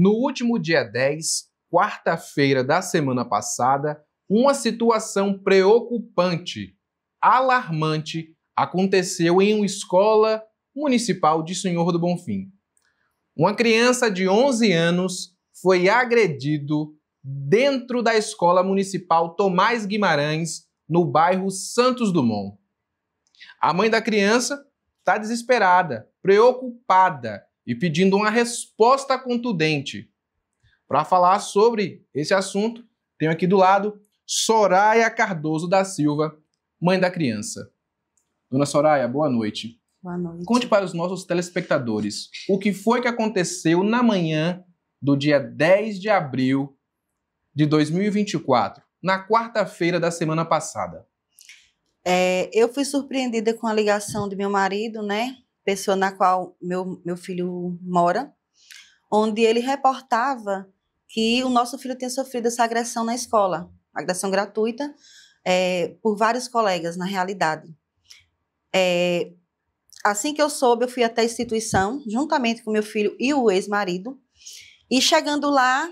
No último dia 10, quarta-feira da semana passada, uma situação preocupante, alarmante, aconteceu em uma escola municipal de Senhor do Bonfim. Uma criança de 11 anos foi agredido dentro da escola municipal Tomás Guimarães, no bairro Santos Dumont. A mãe da criança está desesperada, preocupada e pedindo uma resposta contundente. Para falar sobre esse assunto, tenho aqui do lado Soraya Cardoso da Silva, mãe da criança. Dona Soraya, boa noite. Boa noite. Conte para os nossos telespectadores o que foi que aconteceu na manhã do dia 10 de abril de 2024, na quarta-feira da semana passada. É, eu fui surpreendida com a ligação de meu marido, né? pessoa na qual meu, meu filho mora, onde ele reportava que o nosso filho tinha sofrido essa agressão na escola, agressão gratuita é, por vários colegas, na realidade. É, assim que eu soube, eu fui até a instituição, juntamente com meu filho e o ex-marido, e chegando lá,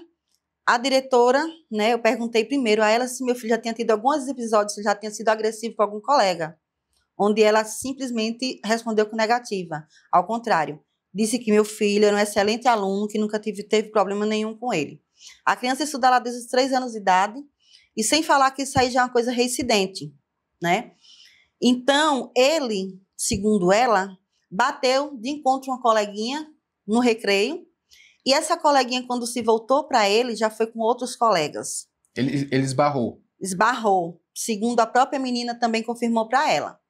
a diretora, né, eu perguntei primeiro a ela se meu filho já tinha tido alguns episódios, se já tinha sido agressivo com algum colega onde ela simplesmente respondeu com negativa. Ao contrário, disse que meu filho era um excelente aluno, que nunca tive, teve problema nenhum com ele. A criança estuda lá desde os três anos de idade, e sem falar que isso aí já é uma coisa reincidente, né? Então, ele, segundo ela, bateu de encontro uma coleguinha no recreio, e essa coleguinha, quando se voltou para ele, já foi com outros colegas. Ele, ele esbarrou. Esbarrou, segundo a própria menina também confirmou para ela.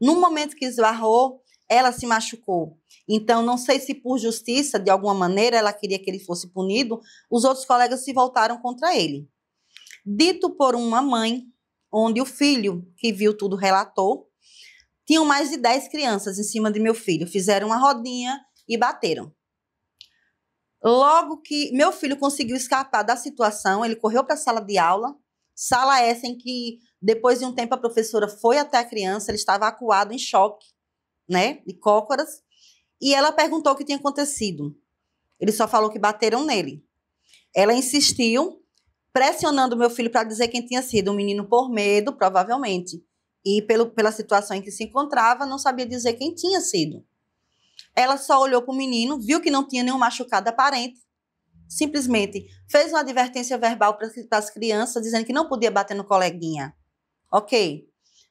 No momento que esbarrou, ela se machucou. Então, não sei se por justiça, de alguma maneira, ela queria que ele fosse punido, os outros colegas se voltaram contra ele. Dito por uma mãe, onde o filho, que viu tudo, relatou, tinham mais de 10 crianças em cima de meu filho, fizeram uma rodinha e bateram. Logo que meu filho conseguiu escapar da situação, ele correu para a sala de aula, Sala essa em que, depois de um tempo, a professora foi até a criança, ele estava acuado em choque, né, de cócoras, e ela perguntou o que tinha acontecido. Ele só falou que bateram nele. Ela insistiu, pressionando meu filho para dizer quem tinha sido. O um menino, por medo, provavelmente, e pelo, pela situação em que se encontrava, não sabia dizer quem tinha sido. Ela só olhou para o menino, viu que não tinha nenhum machucado aparente, simplesmente fez uma advertência verbal para as crianças dizendo que não podia bater no coleguinha. Ok.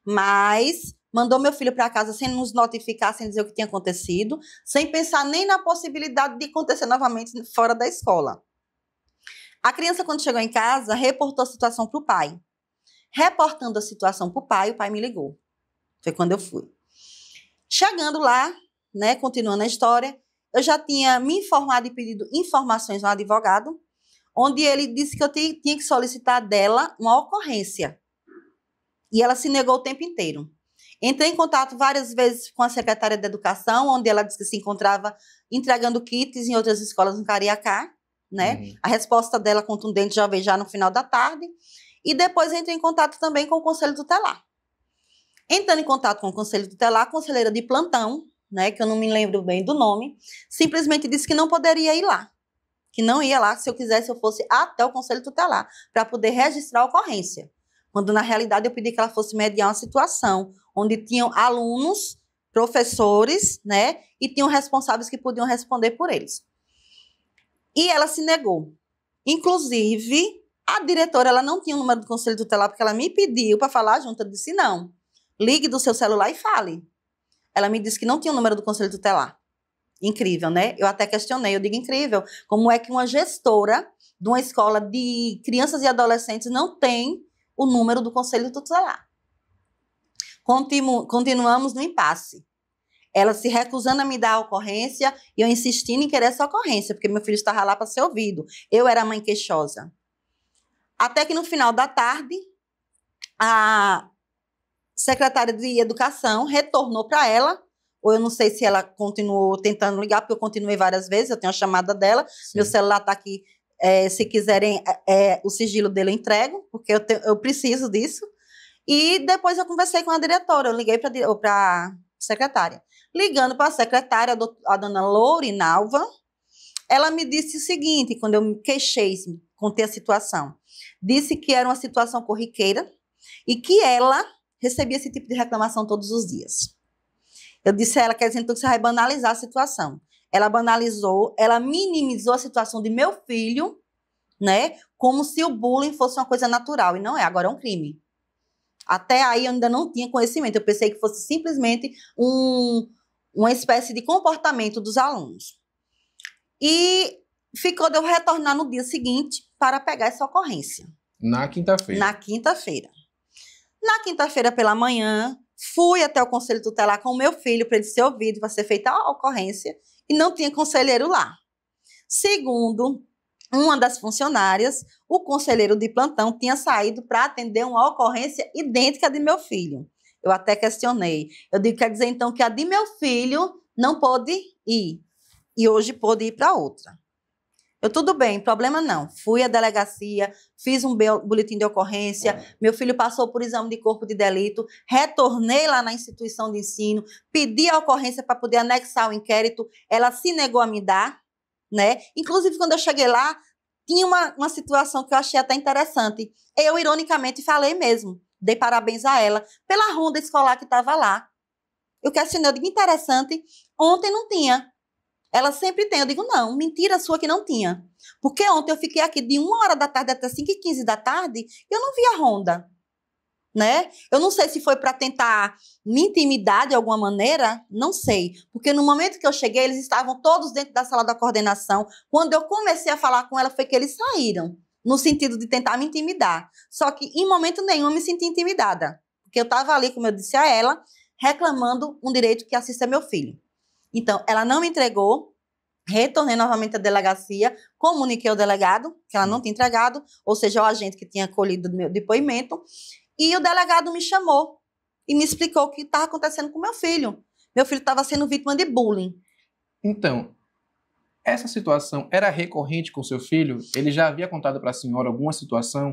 Mas mandou meu filho para casa sem nos notificar, sem dizer o que tinha acontecido, sem pensar nem na possibilidade de acontecer novamente fora da escola. A criança, quando chegou em casa, reportou a situação para o pai. Reportando a situação para o pai, o pai me ligou. Foi quando eu fui. Chegando lá, né, continuando a história, eu já tinha me informado e pedido informações ao advogado, onde ele disse que eu tinha que solicitar dela uma ocorrência. E ela se negou o tempo inteiro. Entrei em contato várias vezes com a secretária da Educação, onde ela disse que se encontrava entregando kits em outras escolas no Cariacá, né? Uhum. A resposta dela contundente já veio já no final da tarde. E depois entrei em contato também com o Conselho Tutelar. Entrando em contato com o Conselho Tutelar, a conselheira de plantão né, que eu não me lembro bem do nome, simplesmente disse que não poderia ir lá. Que não ia lá, se eu quisesse, eu fosse até o Conselho Tutelar, para poder registrar a ocorrência. Quando, na realidade, eu pedi que ela fosse mediar uma situação onde tinham alunos, professores, né, e tinham responsáveis que podiam responder por eles. E ela se negou. Inclusive, a diretora ela não tinha o número do Conselho Tutelar, porque ela me pediu para falar junto. Eu disse: não, ligue do seu celular e fale. Ela me disse que não tinha o número do conselho tutelar. Incrível, né? Eu até questionei, eu digo incrível, como é que uma gestora de uma escola de crianças e adolescentes não tem o número do conselho tutelar? Continu continuamos no impasse. Ela se recusando a me dar a ocorrência e eu insistindo em querer essa ocorrência, porque meu filho estava lá para ser ouvido. Eu era mãe queixosa. Até que no final da tarde, a secretária de Educação retornou para ela, ou eu não sei se ela continuou tentando ligar, porque eu continuei várias vezes, eu tenho a chamada dela, Sim. meu celular está aqui, é, se quiserem é, é, o sigilo dele eu entrego, porque eu, te, eu preciso disso. E depois eu conversei com a diretora, eu liguei para a secretária. Ligando para a secretária, a dona Lourinalva, ela me disse o seguinte, quando eu me queixei, contei a situação. Disse que era uma situação corriqueira e que ela recebia esse tipo de reclamação todos os dias. Eu disse a ela, quer dizer, então que você vai banalizar a situação. Ela banalizou, ela minimizou a situação de meu filho, né? Como se o bullying fosse uma coisa natural. E não é, agora é um crime. Até aí eu ainda não tinha conhecimento. Eu pensei que fosse simplesmente um, uma espécie de comportamento dos alunos. E ficou de eu retornar no dia seguinte para pegar essa ocorrência. Na quinta-feira. Na quinta-feira. Na quinta-feira pela manhã, fui até o conselho tutelar com o meu filho para ele ser ouvido, para ser feita a ocorrência, e não tinha conselheiro lá. Segundo uma das funcionárias, o conselheiro de plantão tinha saído para atender uma ocorrência idêntica à de meu filho. Eu até questionei. Eu digo, quer dizer então que a de meu filho não pôde ir. E hoje pôde ir para outra. Eu, tudo bem, problema não. Fui à delegacia, fiz um boletim de ocorrência, é. meu filho passou por exame de corpo de delito, retornei lá na instituição de ensino, pedi a ocorrência para poder anexar o inquérito, ela se negou a me dar, né? Inclusive, quando eu cheguei lá, tinha uma, uma situação que eu achei até interessante. Eu, ironicamente, falei mesmo, dei parabéns a ela, pela ronda escolar que estava lá. Eu questionei, eu digo, interessante, ontem não tinha. Ela sempre tem. Eu digo, não, mentira sua que não tinha. Porque ontem eu fiquei aqui de uma hora da tarde até 5 e 15 da tarde e eu não vi a ronda. Né? Eu não sei se foi para tentar me intimidar de alguma maneira, não sei. Porque no momento que eu cheguei, eles estavam todos dentro da sala da coordenação. Quando eu comecei a falar com ela, foi que eles saíram, no sentido de tentar me intimidar. Só que em momento nenhum eu me senti intimidada. Porque eu estava ali, como eu disse a ela, reclamando um direito que assista meu filho. Então, ela não me entregou, retornei novamente à delegacia, comuniquei ao delegado que ela não tinha entregado, ou seja, o agente que tinha colhido meu depoimento, e o delegado me chamou e me explicou o que estava acontecendo com meu filho. Meu filho estava sendo vítima de bullying. Então, essa situação era recorrente com seu filho? Ele já havia contado para a senhora alguma situação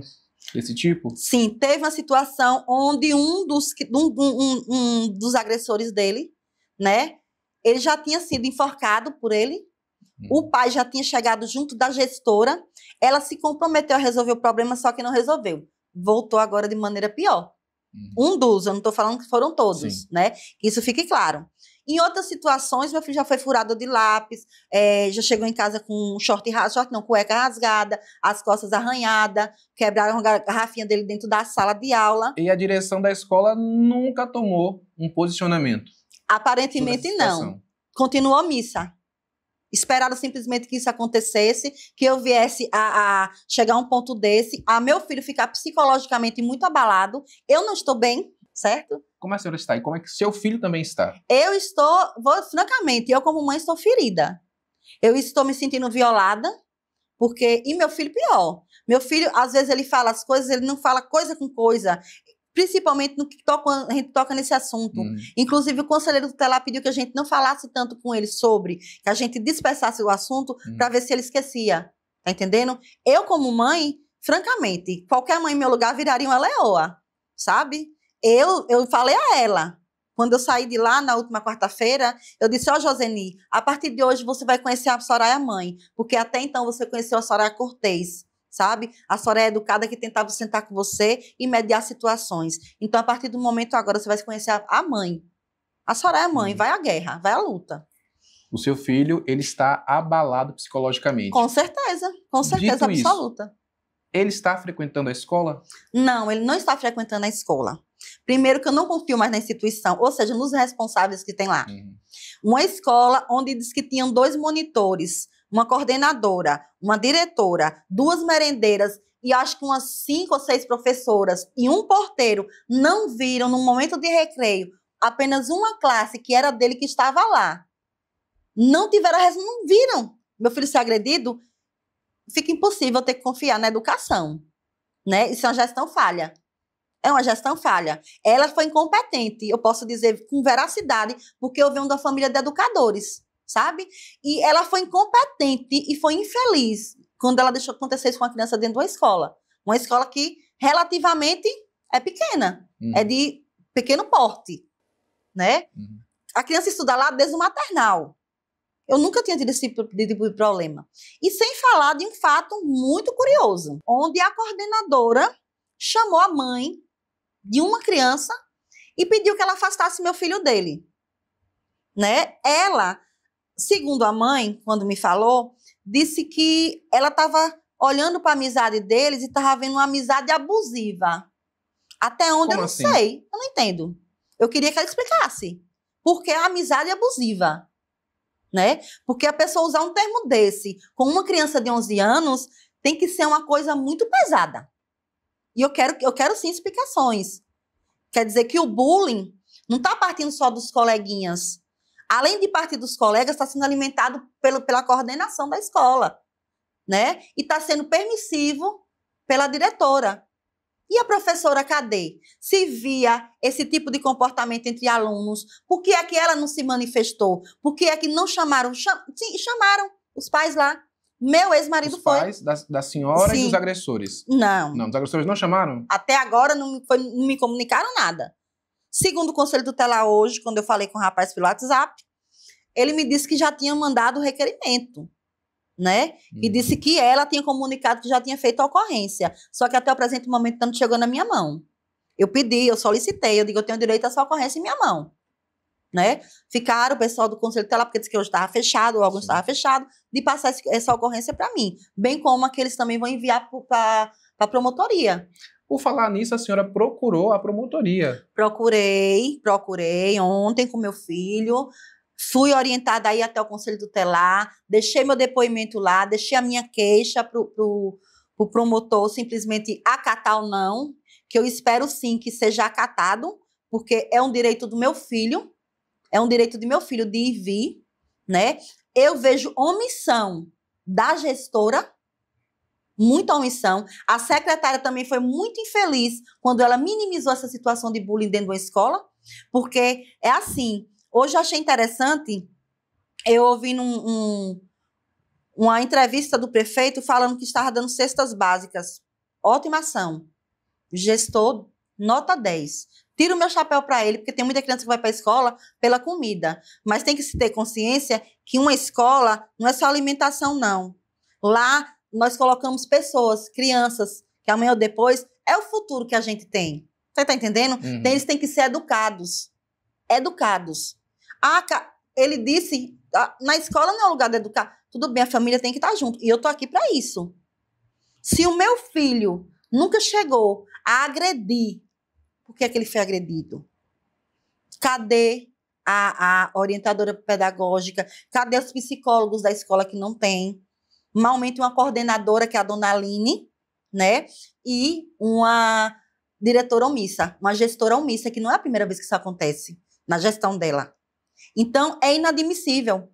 desse tipo? Sim, teve uma situação onde um dos, um, um, um dos agressores dele, né, ele já tinha sido enforcado por ele. Hum. O pai já tinha chegado junto da gestora. Ela se comprometeu a resolver o problema, só que não resolveu. Voltou agora de maneira pior. Hum. Um dos, eu não estou falando que foram todos, Sim. né? Que isso fique claro. Em outras situações, meu filho já foi furado de lápis, é, já chegou em casa com short rasgado, não, cueca rasgada, as costas arranhadas, quebraram a garrafinha dele dentro da sala de aula. E a direção da escola nunca tomou um posicionamento. Aparentemente não. Continuou missa. Esperaram simplesmente que isso acontecesse, que eu viesse a, a chegar a um ponto desse, a meu filho ficar psicologicamente muito abalado. Eu não estou bem, certo? Como a senhora está e como é que seu filho também está? Eu estou, vou, francamente, eu como mãe estou ferida. Eu estou me sentindo violada, porque e meu filho pior. Meu filho, às vezes ele fala as coisas, ele não fala coisa com coisa principalmente no que toca, a gente toca nesse assunto. Hum. Inclusive, o conselheiro do Telá pediu que a gente não falasse tanto com ele sobre, que a gente dispersasse o assunto hum. para ver se ele esquecia. Tá entendendo? Eu, como mãe, francamente, qualquer mãe em meu lugar viraria uma leoa, sabe? Eu, eu falei a ela. Quando eu saí de lá na última quarta-feira, eu disse: Ó, oh, Joseni, a partir de hoje você vai conhecer a Soraya Mãe, porque até então você conheceu a Soraya Cortez sabe? A senhora é educada que tentava sentar com você e mediar situações. Então, a partir do momento agora, você vai se conhecer a, a mãe. A senhora é mãe, uhum. vai à guerra, vai à luta. O seu filho, ele está abalado psicologicamente. Com certeza, com certeza Dito absoluta. Isso, ele está frequentando a escola? Não, ele não está frequentando a escola. Primeiro que eu não confio mais na instituição, ou seja, nos responsáveis que tem lá. Uhum. Uma escola onde diz que tinham dois monitores, uma coordenadora, uma diretora, duas merendeiras e acho que umas cinco ou seis professoras e um porteiro não viram no momento de recreio apenas uma classe que era dele que estava lá. Não tiveram razão, não viram meu filho ser agredido, fica impossível ter que confiar na educação, né? Isso é uma gestão falha. É uma gestão falha. Ela foi incompetente, eu posso dizer com veracidade, porque eu venho da família de educadores sabe? E ela foi incompetente e foi infeliz quando ela deixou acontecer isso com a criança dentro de uma escola. Uma escola que relativamente é pequena, é uhum. é de pequeno porte, né? Uhum. A criança estuda lá desde o maternal. Eu nunca tinha tido esse tipo de problema. E sem falar de um fato muito curioso, onde a coordenadora chamou a mãe de uma criança e pediu que ela afastasse meu filho dele. Né? Ela segundo a mãe, quando me falou, disse que ela estava olhando para a amizade deles e estava vendo uma amizade abusiva. Até onde Como eu não assim? sei, eu não entendo. Eu queria que ela explicasse. Porque a amizade é abusiva. Né? Porque a pessoa usar um termo desse com uma criança de 11 anos tem que ser uma coisa muito pesada. E eu quero, eu quero sim explicações. Quer dizer que o bullying não está partindo só dos coleguinhas, além de partir dos colegas, está sendo alimentado pelo, pela coordenação da escola, né? E está sendo permissivo pela diretora. E a professora cadê? Se via esse tipo de comportamento entre alunos, por que é que ela não se manifestou? Por que é que não chamaram? Cham... Sim, chamaram os pais lá. Meu ex-marido foi. Os pais da, da senhora Sim. e dos agressores? Não. Não, os agressores não chamaram? Até agora não me, foi, não me comunicaram nada. Segundo o conselho Tela hoje, quando eu falei com o rapaz pelo WhatsApp, ele me disse que já tinha mandado o requerimento, né? Uhum. E disse que ela tinha comunicado que já tinha feito a ocorrência, só que até o presente momento não chegou na minha mão. Eu pedi, eu solicitei, eu digo, eu tenho direito a essa ocorrência em minha mão. Né? Ficaram o pessoal do Conselho Tutelar, porque disse que hoje estava fechado, o órgão estava fechado, de passar essa ocorrência para mim. Bem como aqueles também vão enviar para a promotoria. Por falar nisso, a senhora procurou a promotoria. Procurei, procurei ontem com meu filho. Fui orientada aí até o Conselho Tutelar, deixei meu depoimento lá, deixei a minha queixa para o pro, pro promotor simplesmente acatar ou não, que eu espero sim que seja acatado, porque é um direito do meu filho, é um direito do meu filho de ir vir, né? Eu vejo omissão da gestora muita omissão. A secretária também foi muito infeliz quando ela minimizou essa situação de bullying dentro da escola, porque é assim. Hoje eu achei interessante, eu ouvi num, um, uma entrevista do prefeito falando que estava dando cestas básicas. Ótima ação. Gestor, nota 10. Tiro o meu chapéu para ele, porque tem muita criança que vai para a escola pela comida. Mas tem que se ter consciência que uma escola não é só alimentação, não. Lá nós colocamos pessoas, crianças, que amanhã ou depois é o futuro que a gente tem. Você tá entendendo? Uhum. Então, eles têm que ser educados. Educados. Ah, ele disse, na escola não é o lugar de educar. Tudo bem, a família tem que estar tá junto. E eu tô aqui para isso. Se o meu filho nunca chegou a agredir, por que, é que ele foi agredido? Cadê a, a orientadora pedagógica? Cadê os psicólogos da escola que não tem? Malmente uma coordenadora, que é a dona Aline, né? E uma diretora omissa, uma gestora omissa, que não é a primeira vez que isso acontece na gestão dela. Então, é inadmissível.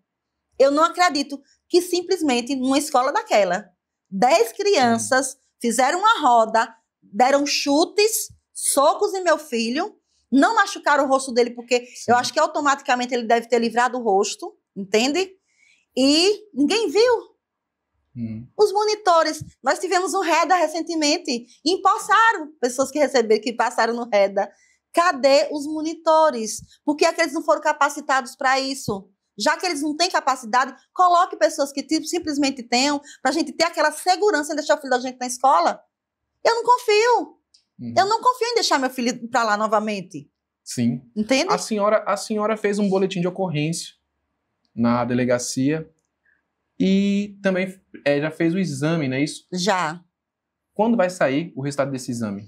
Eu não acredito que simplesmente numa escola daquela, dez crianças fizeram uma roda, deram chutes, socos em meu filho, não machucaram o rosto dele, porque Sim. eu acho que automaticamente ele deve ter livrado o rosto, entende? E ninguém viu. Hum. Os monitores, nós tivemos um REDA recentemente, empossaram pessoas que receberam, que passaram no REDA. Cadê os monitores? Por que, é que eles não foram capacitados para isso? Já que eles não têm capacidade, coloque pessoas que tipo, simplesmente tenham, para a gente ter aquela segurança em deixar o filho da gente na escola. Eu não confio. Uhum. Eu não confio em deixar meu filho para lá novamente. Sim. Entende? A senhora, a senhora fez um boletim de ocorrência na delegacia e também é, já fez o exame, não é isso? Já. Quando vai sair o resultado desse exame?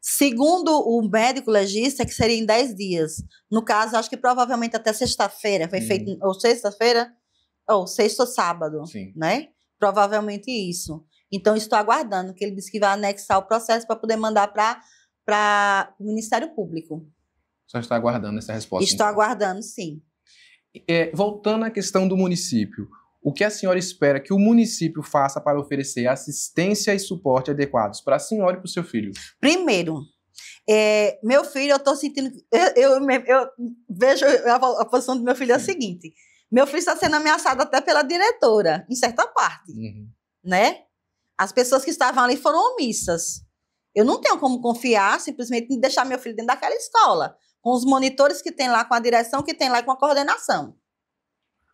Segundo o médico legista, é que seria em 10 dias. No caso, acho que provavelmente até sexta-feira. Foi hum. feito, ou sexta-feira, ou sexto ou sábado. Sim. Né? Provavelmente isso. Então, estou aguardando, que ele disse que vai anexar o processo para poder mandar para o Ministério Público. Só está aguardando essa resposta. Estou então. aguardando, sim. É, voltando à questão do município, o que a senhora espera que o município faça para oferecer assistência e suporte adequados para a senhora e para o seu filho? Primeiro, é, meu filho, eu estou sentindo. Eu, eu, eu, vejo a, posição do meu filho é a uhum. seguinte: meu filho está sendo ameaçado até pela diretora, em certa parte. Uhum. Né? As pessoas que estavam ali foram omissas. Eu não tenho como confiar, simplesmente, em deixar meu filho dentro daquela escola, com os monitores que tem lá, com a direção que tem lá, com a coordenação.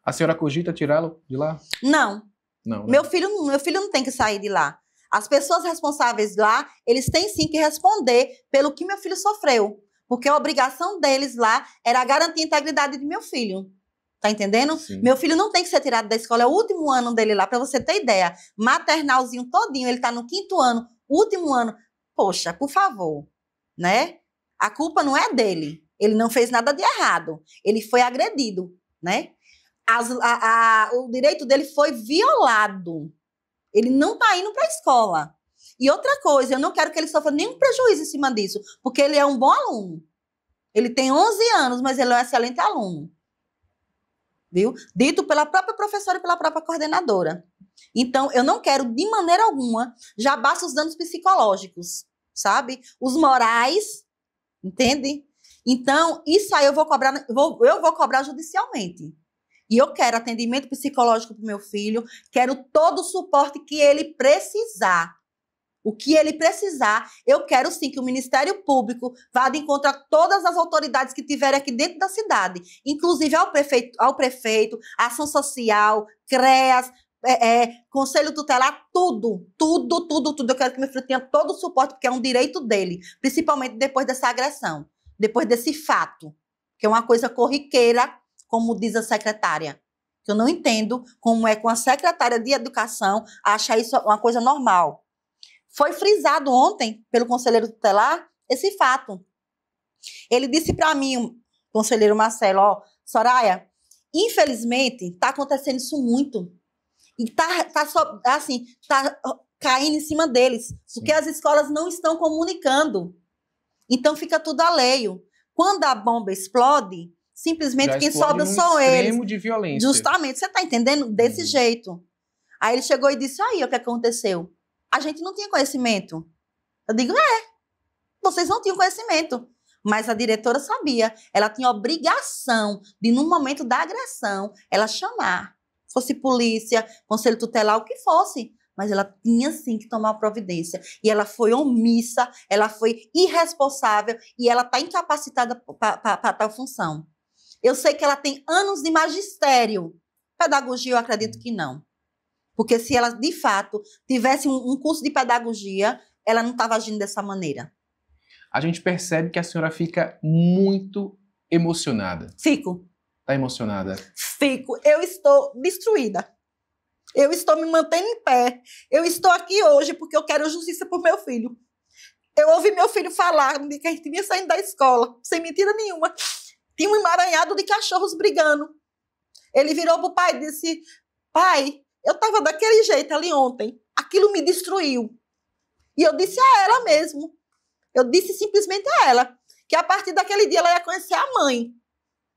A senhora cogita tirá-lo de lá? Não. Não, né? Meu filho, meu filho não tem que sair de lá. As pessoas responsáveis lá, eles têm sim que responder pelo que meu filho sofreu, porque a obrigação deles lá era garantir a integridade de meu filho. Tá entendendo? Sim. Meu filho não tem que ser tirado da escola, é o último ano dele lá, para você ter ideia. Maternalzinho todinho, ele tá no quinto ano, último ano. Poxa, por favor, né? A culpa não é dele. Ele não fez nada de errado. Ele foi agredido, né? as, a, a, o direito dele foi violado. Ele não está indo para a escola. E outra coisa, eu não quero que ele sofra nenhum prejuízo em cima disso, porque ele é um bom aluno. Ele tem 11 anos, mas ele é um excelente aluno. Viu? Dito pela própria professora e pela própria coordenadora. Então, eu não quero, de maneira alguma, já basta os danos psicológicos, sabe? Os morais, entende? Então, isso aí eu vou cobrar, vou, eu vou cobrar judicialmente. E eu quero atendimento psicológico para o meu filho, quero todo o suporte que ele precisar. O que ele precisar, eu quero sim que o Ministério Público vá de encontro a todas as autoridades que tiverem aqui dentro da cidade, inclusive ao prefeito, ao prefeito ação social, CREAS, é, é, conselho tutelar, tudo, tudo, tudo, tudo. Eu quero que meu filho tenha todo o suporte, porque é um direito dele, principalmente depois dessa agressão, depois desse fato, que é uma coisa corriqueira como diz a secretária. Que eu não entendo como é com a secretária de educação achar isso uma coisa normal. Foi frisado ontem pelo conselheiro tutelar esse fato. Ele disse para mim, conselheiro Marcelo, ó, Soraya, infelizmente está acontecendo isso muito. E está, tá só, assim, tá caindo em cima deles, porque Sim. as escolas não estão comunicando. Então fica tudo alheio. Quando a bomba explode, Simplesmente quem sobra um são eles. de violência. Justamente, você está entendendo? Desse uhum. jeito. Aí ele chegou e disse: aí, o que aconteceu? A gente não tinha conhecimento. Eu digo: é, vocês não tinham conhecimento. Mas a diretora sabia, ela tinha obrigação de, no momento da agressão, ela chamar. Fosse polícia, conselho tutelar, o que fosse mas ela tinha sim que tomar providência. E ela foi omissa, ela foi irresponsável e ela está incapacitada para tal função. Eu sei que ela tem anos de magistério. Pedagogia, eu acredito que não. Porque se ela, de fato, tivesse um curso de pedagogia, ela não estava agindo dessa maneira. A gente percebe que a senhora fica muito emocionada. Fico. Está emocionada? Fico. Eu estou destruída. Eu estou me mantendo em pé. Eu estou aqui hoje porque eu quero justiça para meu filho. Eu ouvi meu filho falar de que a gente vinha saindo da escola, sem mentira nenhuma. Tinha um emaranhado de cachorros brigando. Ele virou para o pai e disse: Pai, eu estava daquele jeito ali ontem. Aquilo me destruiu. E eu disse a ela mesmo. Eu disse simplesmente a ela que a partir daquele dia ela ia conhecer a mãe.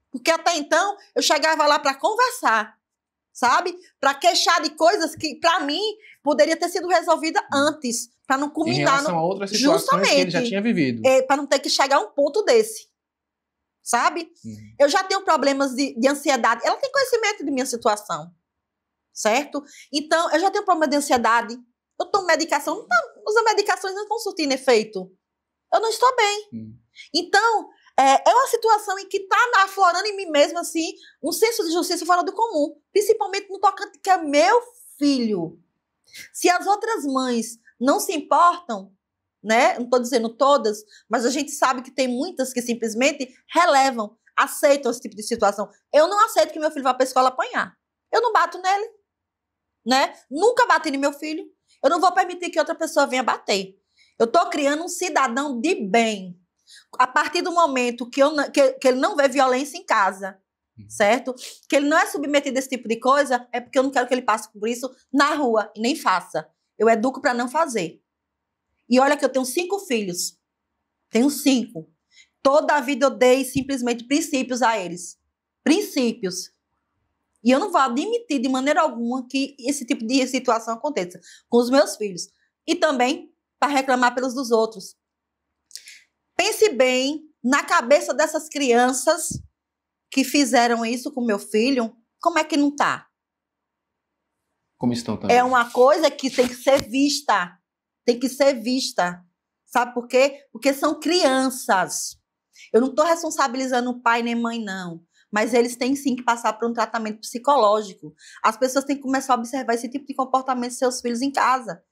Porque até então eu chegava lá para conversar, sabe? Para queixar de coisas que para mim poderia ter sido resolvida antes, para não culminar em relação no... a outras situações justamente, que ele já tinha vivido. É, para não ter que chegar a um ponto desse sabe? Uhum. Eu já tenho problemas de, de ansiedade. Ela tem conhecimento de minha situação, certo? Então, eu já tenho problema de ansiedade. Eu tomo medicação, não tá, medicações não estão é surtindo efeito. Eu não estou bem. Uhum. Então, é, é, uma situação em que está aflorando em mim mesmo assim, um senso de justiça fora do comum, principalmente no tocante que é meu filho. Se as outras mães não se importam, né? Não estou dizendo todas, mas a gente sabe que tem muitas que simplesmente relevam, aceitam esse tipo de situação. Eu não aceito que meu filho vá para a escola apanhar. Eu não bato nele, né? Nunca bati no meu filho. Eu não vou permitir que outra pessoa venha bater. Eu estou criando um cidadão de bem. A partir do momento que, eu, que, que ele não vê violência em casa, uhum. certo? Que ele não é submetido a esse tipo de coisa, é porque eu não quero que ele passe por isso na rua e nem faça. Eu educo para não fazer. E olha que eu tenho cinco filhos. Tenho cinco. Toda a vida eu dei simplesmente princípios a eles. Princípios. E eu não vou admitir de maneira alguma que esse tipo de situação aconteça com os meus filhos. E também para reclamar pelos dos outros. Pense bem na cabeça dessas crianças que fizeram isso com meu filho. Como é que não tá? Como estão também? É uma coisa que tem que ser vista tem que ser vista. Sabe por quê? Porque são crianças. Eu não estou responsabilizando o pai nem mãe, não. Mas eles têm sim que passar por um tratamento psicológico. As pessoas têm que começar a observar esse tipo de comportamento de seus filhos em casa.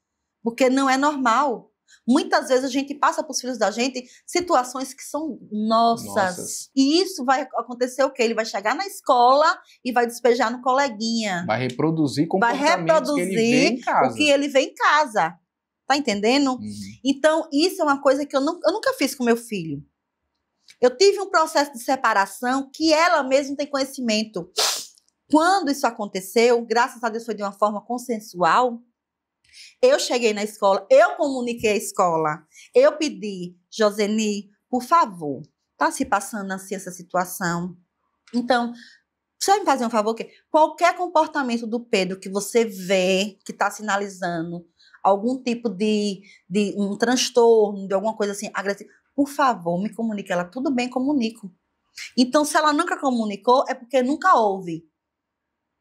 Porque não é normal. Muitas vezes a gente passa para os filhos da gente situações que são nossas. E isso vai acontecer o quê? Ele vai chegar na escola e vai despejar no coleguinha. Vai reproduzir comportamentos vai reproduzir que ele vê em casa. o que ele vê em casa. Tá entendendo? Uhum. Então, isso é uma coisa que eu, eu nunca fiz com meu filho. Eu tive um processo de separação que ela mesma tem conhecimento. Quando isso aconteceu, graças a Deus foi de uma forma consensual. Eu cheguei na escola, eu comuniquei a escola, eu pedi, Joseni, por favor, tá se passando assim essa situação. Então, você me fazer um favor? Que qualquer comportamento do Pedro que você vê que está sinalizando algum tipo de, de um transtorno, de alguma coisa assim agressiva, por favor, me comunique. Ela, tudo bem, comunico. Então, se ela nunca comunicou, é porque nunca houve.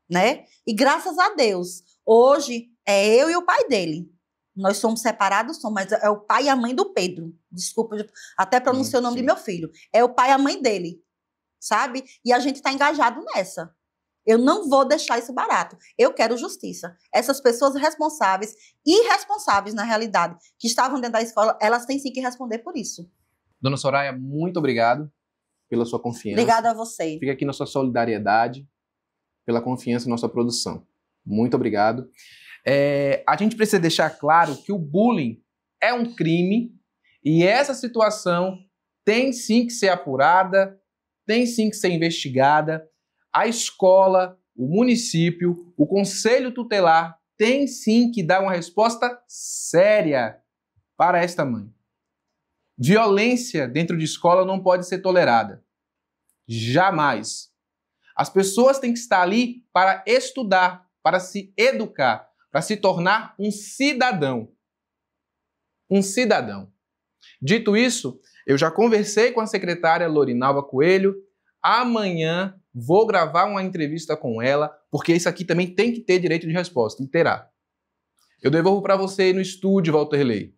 Né? E graças a Deus, hoje é eu e o pai dele. Nós somos separados, somos, mas é o pai e a mãe do Pedro. Desculpa, até pronunciei o nome sim. de meu filho. É o pai e a mãe dele, sabe? E a gente está engajado nessa. Eu não vou deixar isso barato. Eu quero justiça. Essas pessoas responsáveis, irresponsáveis na realidade, que estavam dentro da escola, elas têm sim que responder por isso. Dona Soraya, muito obrigado pela sua confiança. Obrigada a você. Fica aqui nossa solidariedade pela confiança em nossa produção. Muito obrigado. É, a gente precisa deixar claro que o bullying é um crime e essa situação tem sim que ser apurada, tem sim que ser investigada a escola, o município, o conselho tutelar tem sim que dar uma resposta séria para esta mãe. Violência dentro de escola não pode ser tolerada. Jamais. As pessoas têm que estar ali para estudar, para se educar, para se tornar um cidadão. Um cidadão. Dito isso, eu já conversei com a secretária Lorinalva Coelho. Amanhã vou gravar uma entrevista com ela, porque isso aqui também tem que ter direito de resposta, e terá. Eu devolvo para você no estúdio, Walter Ley.